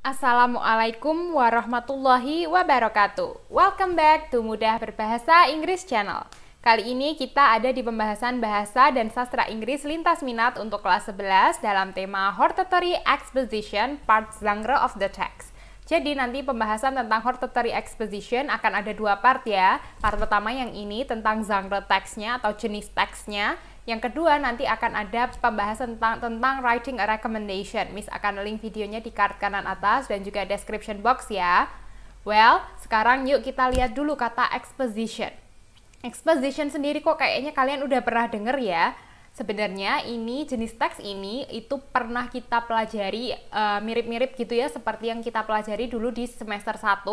Assalamualaikum warahmatullahi wabarakatuh. Welcome back to Mudah Berbahasa Inggris Channel. Kali ini kita ada di pembahasan bahasa dan sastra Inggris lintas minat untuk kelas 11 dalam tema Hortatory Exposition Part Genre of the Text. Jadi nanti pembahasan tentang Hortatory Exposition akan ada dua part ya. Part pertama yang ini tentang genre teksnya atau jenis teksnya yang kedua nanti akan ada pembahasan tentang, tentang writing a recommendation. Miss akan link videonya di card kanan atas dan juga description box ya. Well, sekarang yuk kita lihat dulu kata exposition. Exposition sendiri kok kayaknya kalian udah pernah denger ya. Sebenarnya ini jenis teks ini itu pernah kita pelajari eh, mirip-mirip uh, gitu ya seperti yang kita pelajari dulu di semester 1.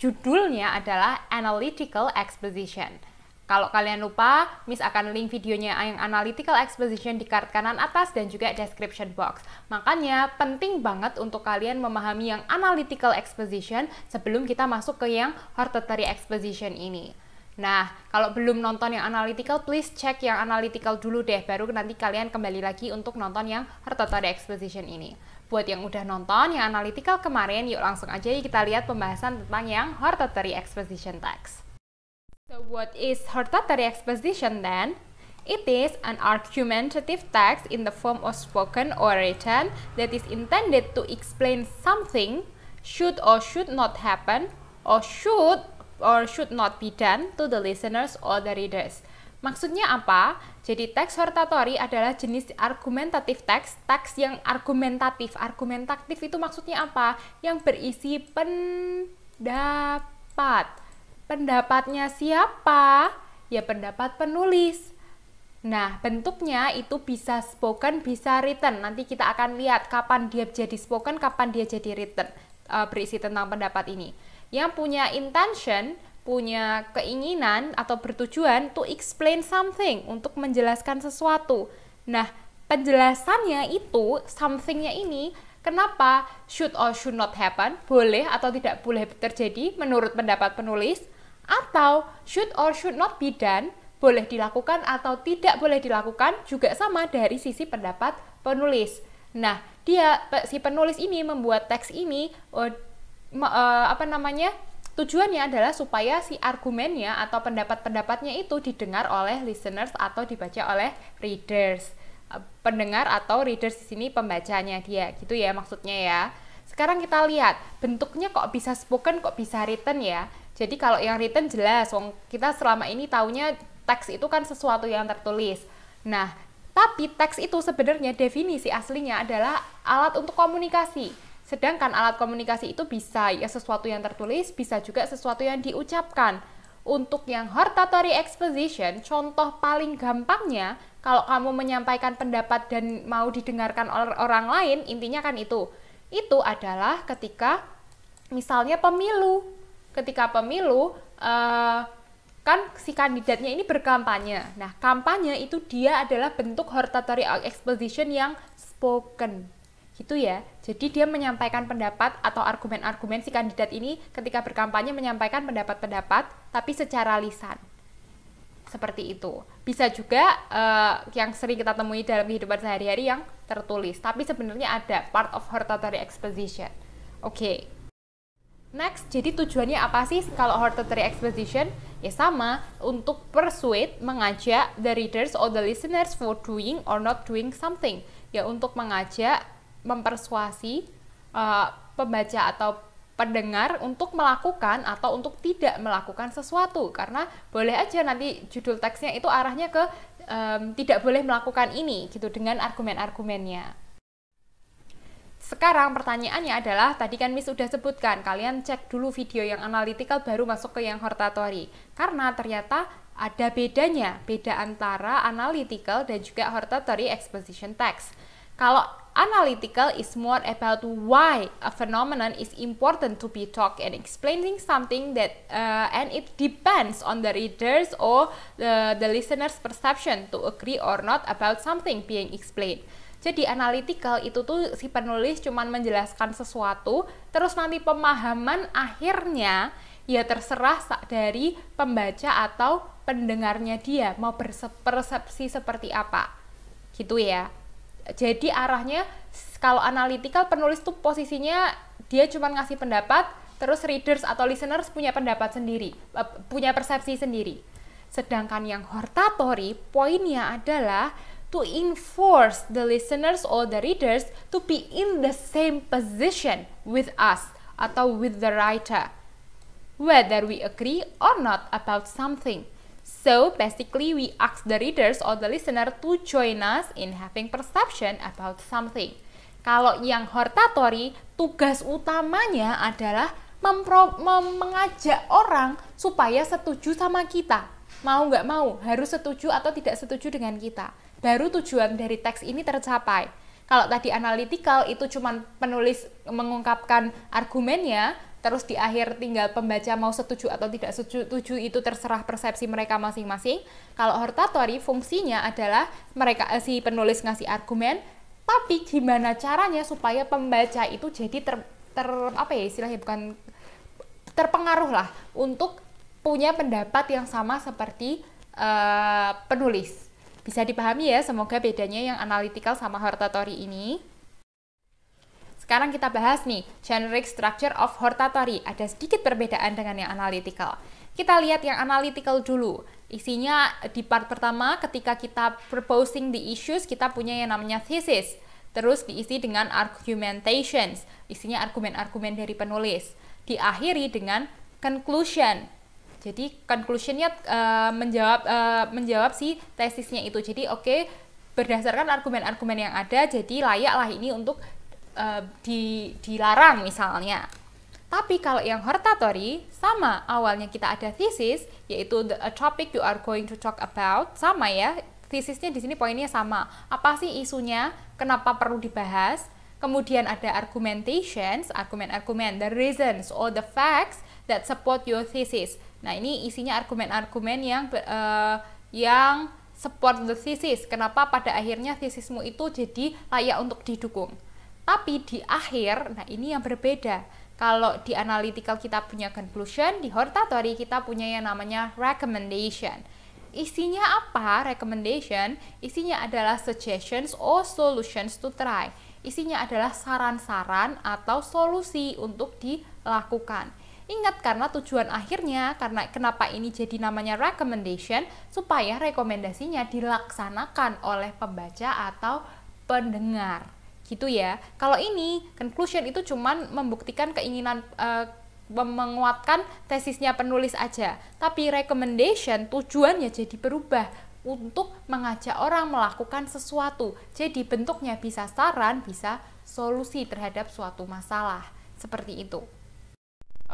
Judulnya adalah Analytical Exposition. Kalau kalian lupa, Miss akan link videonya yang analytical exposition di kart kanan atas dan juga description box. Makanya penting banget untuk kalian memahami yang analytical exposition sebelum kita masuk ke yang hortatory exposition ini. Nah, kalau belum nonton yang analytical, please cek yang analytical dulu deh, baru nanti kalian kembali lagi untuk nonton yang hortatory exposition ini. Buat yang udah nonton yang analytical kemarin, yuk langsung aja kita lihat pembahasan tentang yang hortatory exposition text. So what is hortatory exposition then? It is an argumentative text in the form of spoken or written that is intended to explain something should or should not happen or should or should not be done to the listeners or the readers. Maksudnya apa? Jadi teks hortatory adalah jenis argumentatif teks, teks yang argumentatif. Argumentatif itu maksudnya apa? Yang berisi pendapat. Pendapatnya siapa? Ya pendapat penulis. Nah, bentuknya itu bisa spoken, bisa written. Nanti kita akan lihat kapan dia jadi spoken, kapan dia jadi written. Uh, berisi tentang pendapat ini. Yang punya intention, punya keinginan atau bertujuan to explain something, untuk menjelaskan sesuatu. Nah, penjelasannya itu, somethingnya ini, kenapa should or should not happen, boleh atau tidak boleh terjadi menurut pendapat penulis, atau should or should not be done, boleh dilakukan atau tidak boleh dilakukan juga sama dari sisi pendapat penulis. Nah, dia si penulis ini membuat teks ini uh, uh, apa namanya? Tujuannya adalah supaya si argumennya atau pendapat-pendapatnya itu didengar oleh listeners atau dibaca oleh readers. Eh, pendengar atau readers di sini pembacanya dia, gitu ya maksudnya ya. Sekarang kita lihat bentuknya kok bisa spoken, kok bisa written ya. Jadi kalau yang written jelas, wong kita selama ini taunya teks itu kan sesuatu yang tertulis. Nah, tapi teks itu sebenarnya definisi aslinya adalah alat untuk komunikasi. Sedangkan alat komunikasi itu bisa ya sesuatu yang tertulis, bisa juga sesuatu yang diucapkan. Untuk yang hortatory exposition, contoh paling gampangnya kalau kamu menyampaikan pendapat dan mau didengarkan oleh orang lain, intinya kan itu. Itu adalah ketika misalnya pemilu ketika pemilu uh, kan si kandidatnya ini berkampanye. Nah, kampanye itu dia adalah bentuk hortatory exposition yang spoken. Gitu ya. Jadi dia menyampaikan pendapat atau argumen-argumen si kandidat ini ketika berkampanye menyampaikan pendapat-pendapat tapi secara lisan. Seperti itu. Bisa juga uh, yang sering kita temui dalam kehidupan sehari-hari yang tertulis, tapi sebenarnya ada part of hortatory exposition. Oke. Okay. Next, jadi tujuannya apa sih kalau hortatory exposition? Ya sama, untuk persuade, mengajak the readers or the listeners for doing or not doing something. Ya untuk mengajak, mempersuasi uh, pembaca atau pendengar untuk melakukan atau untuk tidak melakukan sesuatu karena boleh aja nanti judul teksnya itu arahnya ke um, tidak boleh melakukan ini gitu dengan argumen-argumennya. Sekarang pertanyaannya adalah, tadi kan Miss sudah sebutkan, kalian cek dulu video yang analytical baru masuk ke yang hortatory. Karena ternyata ada bedanya, beda antara analytical dan juga hortatory exposition text. Kalau analytical is more about why a phenomenon is important to be talked and explaining something that uh, and it depends on the readers or the, the listener's perception to agree or not about something being explained. Jadi analytical itu tuh si penulis cuman menjelaskan sesuatu, terus nanti pemahaman akhirnya ya terserah dari pembaca atau pendengarnya dia mau persepsi seperti apa. Gitu ya. Jadi arahnya kalau analytical penulis tuh posisinya dia cuman ngasih pendapat, terus readers atau listeners punya pendapat sendiri, e, punya persepsi sendiri. Sedangkan yang hortatory poinnya adalah to enforce the listeners or the readers to be in the same position with us atau with the writer whether we agree or not about something. So basically we ask the readers or the listener to join us in having perception about something. Kalau yang hortatory, tugas utamanya adalah mempro- mem- mengajak orang supaya setuju sama kita. Mau nggak mau, harus setuju atau tidak setuju dengan kita baru tujuan dari teks ini tercapai. Kalau tadi analytical itu cuma penulis mengungkapkan argumennya, terus di akhir tinggal pembaca mau setuju atau tidak setuju itu terserah persepsi mereka masing-masing. Kalau hortatory fungsinya adalah mereka eh, si penulis ngasih argumen, tapi gimana caranya supaya pembaca itu jadi ter, ter apa ya istilahnya bukan terpengaruh lah untuk punya pendapat yang sama seperti uh, penulis bisa dipahami ya, semoga bedanya yang analytical sama hortatory ini. Sekarang kita bahas nih, generic structure of hortatory. Ada sedikit perbedaan dengan yang analytical. Kita lihat yang analytical dulu. Isinya di part pertama ketika kita proposing the issues, kita punya yang namanya thesis. Terus diisi dengan argumentations, isinya argumen-argumen dari penulis. Diakhiri dengan conclusion, jadi conclusionnya uh, menjawab uh, menjawab si tesisnya itu. Jadi oke okay, berdasarkan argumen-argumen yang ada, jadi layaklah ini untuk uh, di, dilarang misalnya. Tapi kalau yang hortatory sama awalnya kita ada thesis yaitu the, a topic you are going to talk about sama ya tesisnya di sini poinnya sama. Apa sih isunya? Kenapa perlu dibahas? Kemudian ada argumentations, argumen-argumen, the reasons or the facts that support your thesis. Nah, ini isinya argumen-argumen yang uh, yang support the thesis. Kenapa pada akhirnya thesismu itu jadi layak untuk didukung. Tapi di akhir, nah ini yang berbeda. Kalau di analytical kita punya conclusion, di hortatory kita punya yang namanya recommendation. Isinya apa recommendation? Isinya adalah suggestions or solutions to try. Isinya adalah saran-saran atau solusi untuk dilakukan Ingat karena tujuan akhirnya, karena kenapa ini jadi namanya recommendation, supaya rekomendasinya dilaksanakan oleh pembaca atau pendengar. Gitu ya. Kalau ini conclusion itu cuman membuktikan keinginan uh, menguatkan tesisnya penulis aja. Tapi recommendation tujuannya jadi berubah untuk mengajak orang melakukan sesuatu. Jadi bentuknya bisa saran, bisa solusi terhadap suatu masalah. Seperti itu.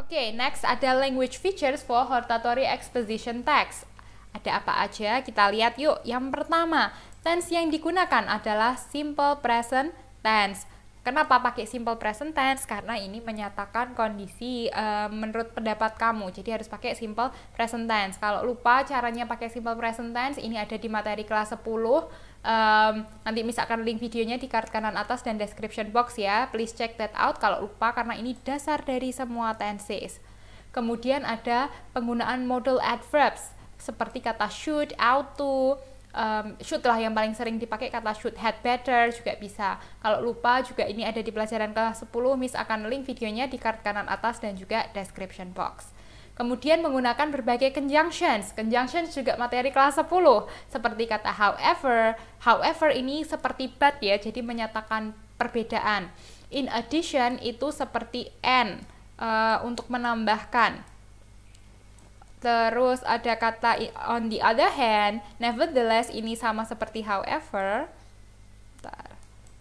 Oke, okay, next ada language features for hortatory exposition text. Ada apa aja? Kita lihat yuk. Yang pertama, tense yang digunakan adalah simple present tense. Kenapa pakai simple present tense? Karena ini menyatakan kondisi e, menurut pendapat kamu. Jadi harus pakai simple present tense. Kalau lupa caranya pakai simple present tense, ini ada di materi kelas 10 Um, nanti misalkan link videonya di card kanan atas dan description box ya. Please check that out kalau lupa karena ini dasar dari semua tenses. Kemudian ada penggunaan modal adverbs seperti kata should, out to, um, should lah yang paling sering dipakai kata shoot head better juga bisa kalau lupa juga ini ada di pelajaran kelas 10 Miss akan link videonya di card kanan atas dan juga description box Kemudian menggunakan berbagai conjunctions. Conjunctions juga materi kelas 10 seperti kata however. However ini seperti but ya, jadi menyatakan perbedaan. In addition itu seperti and uh, untuk menambahkan. Terus ada kata on the other hand, nevertheless ini sama seperti however.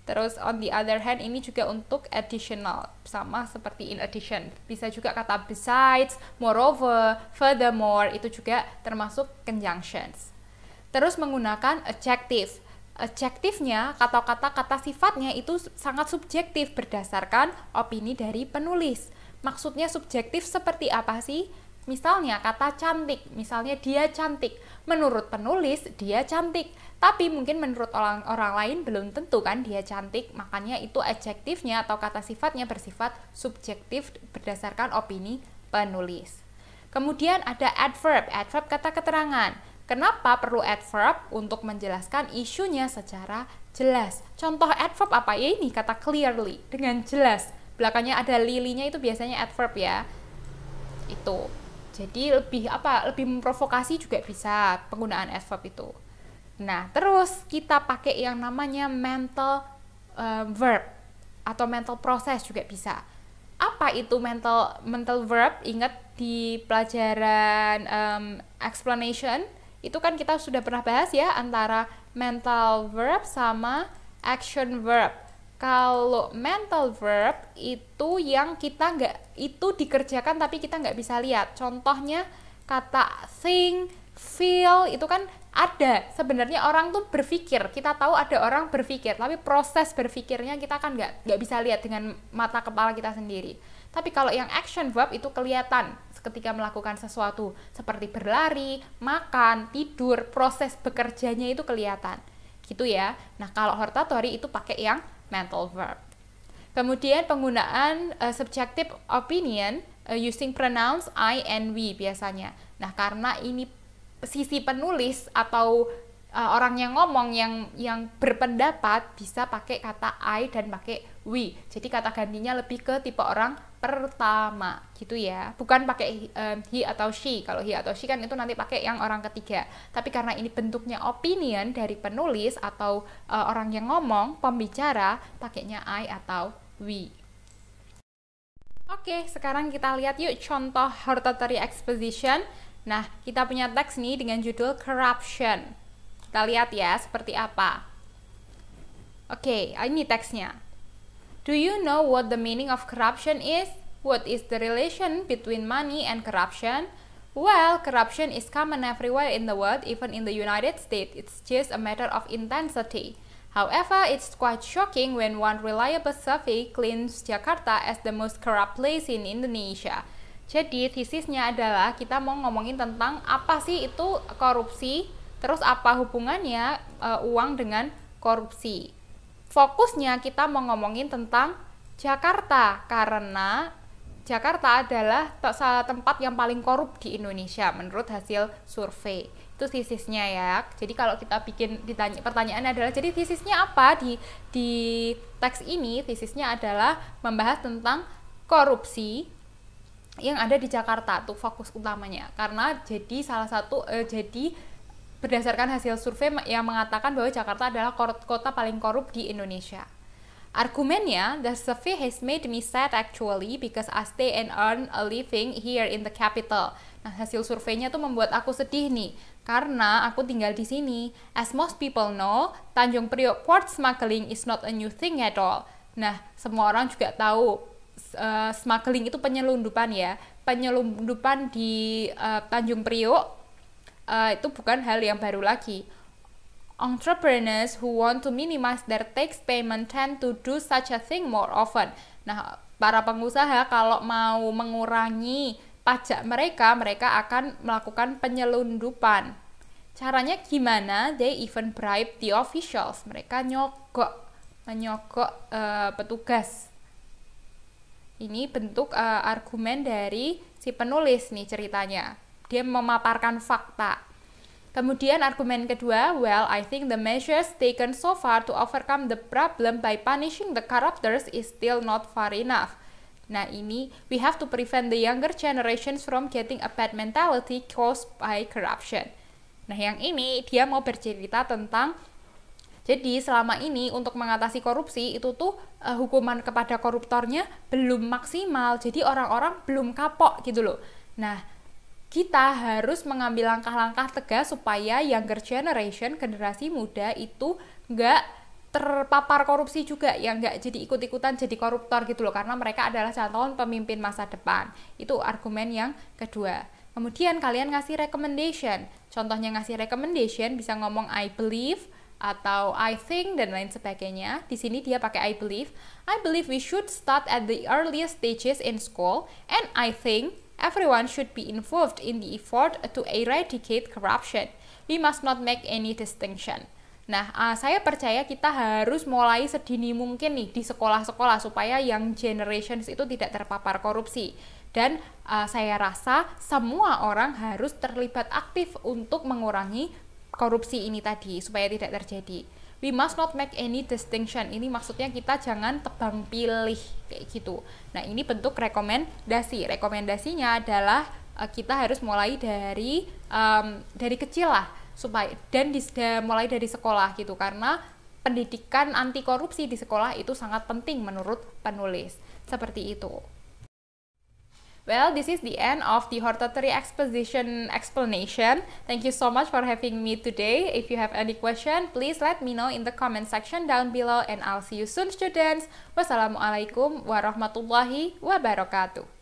Terus on the other hand ini juga untuk additional sama seperti in addition. Bisa juga kata besides, moreover, furthermore itu juga termasuk conjunctions. Terus menggunakan adjective. Adjective nya kata-kata kata sifatnya itu sangat subjektif berdasarkan opini dari penulis. Maksudnya subjektif seperti apa sih? Misalnya kata cantik, misalnya dia cantik. Menurut penulis dia cantik, tapi mungkin menurut orang orang lain belum tentu kan dia cantik. Makanya itu adjektifnya atau kata sifatnya bersifat subjektif berdasarkan opini penulis. Kemudian ada adverb, adverb kata keterangan. Kenapa perlu adverb untuk menjelaskan isunya secara jelas? Contoh adverb apa ya ini? Kata clearly, dengan jelas. Belakangnya ada lilinya itu biasanya adverb ya. Itu jadi lebih apa lebih memprovokasi juga bisa penggunaan adverb itu nah terus kita pakai yang namanya mental um, verb atau mental process juga bisa apa itu mental mental verb ingat di pelajaran um, explanation itu kan kita sudah pernah bahas ya antara mental verb sama action verb kalau mental verb itu yang kita nggak itu dikerjakan tapi kita nggak bisa lihat. Contohnya kata think, feel itu kan ada. Sebenarnya orang tuh berpikir, kita tahu ada orang berpikir, tapi proses berpikirnya kita kan nggak nggak bisa lihat dengan mata kepala kita sendiri. Tapi kalau yang action verb itu kelihatan ketika melakukan sesuatu seperti berlari, makan, tidur, proses bekerjanya itu kelihatan. Gitu ya. Nah, kalau hortatory itu pakai yang mental verb. Kemudian penggunaan uh, eh, subjective opinion uh, using pronouns I and we biasanya. Nah, karena ini sisi penulis atau uh, orang yang ngomong yang yang berpendapat bisa pakai kata I dan pakai we. Jadi kata gantinya lebih ke tipe orang pertama gitu ya bukan pakai um, he atau she kalau he atau she kan itu nanti pakai yang orang ketiga tapi karena ini bentuknya opinion dari penulis atau uh, orang yang ngomong pembicara pakainya I atau we Oke, sekarang kita lihat yuk contoh hortatory exposition. Nah, kita punya teks nih dengan judul corruption. Kita lihat ya seperti apa. Oke, ini teksnya. Do you know what the meaning of corruption is? What is the relation between money and corruption? Well, corruption is common everywhere in the world, even in the United States. It's just a matter of intensity. However, it's quite shocking when one reliable survey claims Jakarta as the most corrupt place in Indonesia. Jadi, tesisnya adalah kita mau ngomongin tentang apa sih itu korupsi, terus apa hubungannya uh, uang dengan korupsi. Fokusnya kita mau ngomongin tentang Jakarta karena Jakarta adalah salah tempat yang paling korup di Indonesia menurut hasil survei. Itu tesisnya ya. Jadi kalau kita bikin ditanya pertanyaan adalah jadi tesisnya apa di di teks ini tesisnya adalah membahas tentang korupsi yang ada di Jakarta tuh fokus utamanya karena jadi salah satu eh, jadi berdasarkan hasil survei yang mengatakan bahwa Jakarta adalah kota paling korup di Indonesia. Argumennya, the survey has made me sad actually because I stay and earn a living here in the capital. Nah, hasil surveinya tuh membuat aku sedih nih, karena aku tinggal di sini. As most people know, Tanjung Priok port smuggling is not a new thing at all. Nah, semua orang juga tahu uh, smuggling itu penyelundupan ya, penyelundupan di uh, Tanjung Priok uh, itu bukan hal yang baru lagi. Entrepreneurs who want to minimize their tax payment tend to do such a thing more often. Nah, para pengusaha kalau mau mengurangi pajak mereka, mereka akan melakukan penyelundupan. Caranya gimana? They even bribe the officials. Mereka nyogok, menyogok uh, petugas. Ini bentuk uh, argumen dari si penulis nih ceritanya. Dia memaparkan fakta. Kemudian argumen kedua, well, I think the measures taken so far to overcome the problem by punishing the corruptors is still not far enough. Nah ini, we have to prevent the younger generations from getting a bad mentality caused by corruption. Nah yang ini, dia mau bercerita tentang jadi selama ini untuk mengatasi korupsi itu tuh uh, hukuman kepada koruptornya belum maksimal. Jadi orang-orang belum kapok gitu loh. Nah, kita harus mengambil langkah-langkah tegas supaya younger generation, generasi muda itu nggak terpapar korupsi juga yang nggak jadi ikut-ikutan jadi koruptor gitu loh karena mereka adalah calon pemimpin masa depan itu argumen yang kedua kemudian kalian ngasih recommendation contohnya ngasih recommendation bisa ngomong I believe atau I think dan lain sebagainya. Di sini dia pakai I believe. I believe we should start at the earliest stages in school and I think Everyone should be involved in the effort to eradicate corruption. We must not make any distinction. Nah, uh, saya percaya kita harus mulai sedini mungkin nih di sekolah-sekolah supaya yang generations itu tidak terpapar korupsi. Dan uh, saya rasa semua orang harus terlibat aktif untuk mengurangi korupsi ini tadi supaya tidak terjadi we must not make any distinction ini maksudnya kita jangan tebang pilih kayak gitu nah ini bentuk rekomendasi rekomendasinya adalah uh, kita harus mulai dari um, dari kecil lah supaya dan di, da, mulai dari sekolah gitu karena pendidikan anti korupsi di sekolah itu sangat penting menurut penulis seperti itu Well, this is the end of the Hortatory Exposition explanation. Thank you so much for having me today. If you have any question, please let me know in the comment section down below and I'll see you soon students. Wassalamualaikum warahmatullahi wabarakatuh.